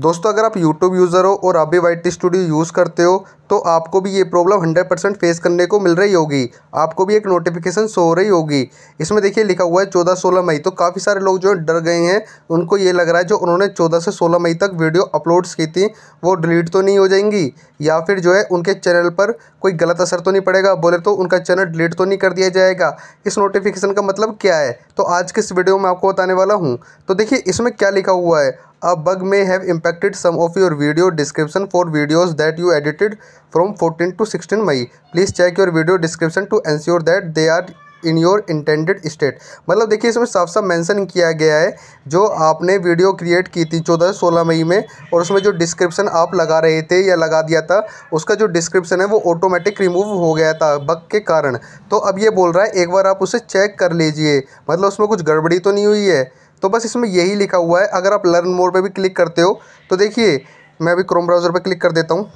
दोस्तों अगर आप यूट्यूब यूज़र हो और आप भी वाई टी स्टूडियो यूज़ करते हो तो आपको भी ये प्रॉब्लम हंड्रेड परसेंट फेस करने को मिल रही होगी आपको भी एक नोटिफिकेशन शो हो रही होगी इसमें देखिए लिखा हुआ है चौदह सोलह मई तो काफ़ी सारे लोग जो है डर गए हैं उनको ये लग रहा है जो उन्होंने चौदह से सोलह मई तक वीडियो अपलोड्स की थी वो डिलीट तो नहीं हो जाएंगी या फिर जो है उनके चैनल पर कोई गलत असर तो नहीं पड़ेगा बोले तो उनका चैनल डिलीट तो नहीं कर दिया जाएगा इस नोटिफिकेशन का मतलब क्या है तो आज के इस वीडियो में आपको बताने वाला हूँ तो देखिए इसमें क्या लिखा हुआ है a bug may have impacted some of your video description for videos that you edited from 14 to 16 May please check your video description to ensure that they are in your intended state मतलब देखिए इसमें साफ साफ mention किया गया है जो आपने वीडियो क्रिएट की थी चौदह से सोलह मई में और उसमें जो डिस्क्रिप्शन आप लगा रहे थे या लगा दिया था उसका जो डिस्क्रिप्शन है वो ऑटोमेटिक रिमूव हो गया था बग के कारण तो अब ये बोल रहा है एक बार आप उसे चेक कर लीजिए मतलब उसमें कुछ गड़बड़ी तो नहीं हुई है तो बस इसमें यही लिखा हुआ है अगर आप लर्न मोर पर भी क्लिक करते हो तो देखिए मैं अभी क्रोम ब्राउज़र पर क्लिक कर देता हूँ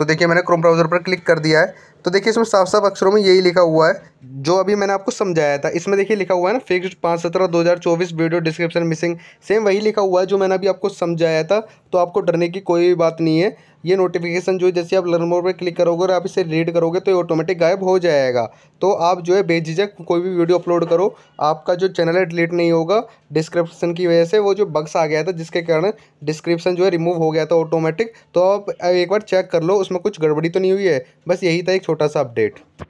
तो देखिए मैंने क्रोम ब्राउज़र पर क्लिक कर दिया है तो देखिए इसमें साफ साफ अक्षरों में यही लिखा हुआ है जो अभी मैंने आपको समझाया था इसमें देखिए लिखा हुआ है ना फिक्स्ड पाँच सत्रह दो हज़ार चौबीस वीडियो डिस्क्रिप्शन मिसिंग सेम वही लिखा हुआ है जो मैंने अभी आपको समझाया था तो आपको डरने की कोई बात नहीं है ये नोटिफिकेशन जो है जैसे आप लर्न मोर पर क्लिक करोगे और आप इसे रीड करोगे तो ये ऑटोमेटिक गायब हो जाएगा तो आप जो है बेझिझक कोई भी वीडियो अपलोड करो आपका जो चैनल है डिलीट नहीं होगा डिस्क्रिप्शन की वजह से वो जो बक्स आ गया था जिसके कारण डिस्क्रिप्शन जो है रिमूव हो गया था ऑटोमेटिक तो आप एक बार चेक कर लो उसमें कुछ गड़बड़ी तो नहीं हुई है बस यही था एक छोटा सा अपडेट